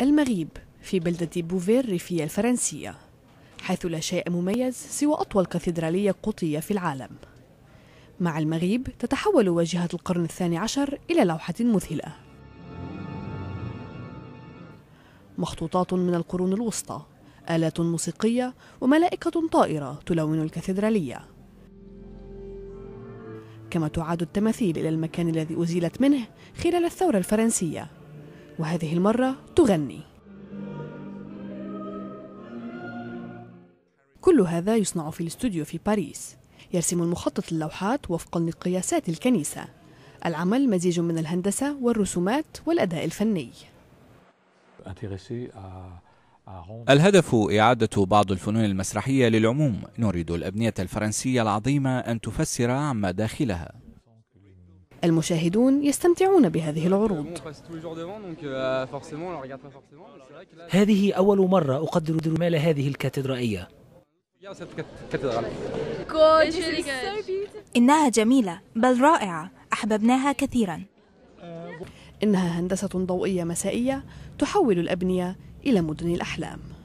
المغيب في بلدة بوفير الريفية الفرنسية حيث لا شيء مميز سوى أطول كاتدرالية قطية في العالم مع المغيب تتحول واجهة القرن الثاني عشر إلى لوحة مذهلة مخطوطات من القرون الوسطى آلات موسيقية وملائكة طائرة تلون الكاتدرالية كما تعاد التماثيل إلى المكان الذي أزيلت منه خلال الثورة الفرنسية وهذه المرة تغني كل هذا يصنع في الاستوديو في باريس يرسم المخطط اللوحات وفقا لقياسات الكنيسة العمل مزيج من الهندسة والرسومات والأداء الفني الهدف إعادة بعض الفنون المسرحية للعموم نريد الأبنية الفرنسية العظيمة أن تفسر عما داخلها المشاهدون يستمتعون بهذه العروض euh, هذه أول مرة أقدر درمال هذه الكاتدرائية إنها جميلة بل رائعة أحببناها كثيرا إنها هندسة ضوئية مسائية تحول الأبنية إلى مدن الأحلام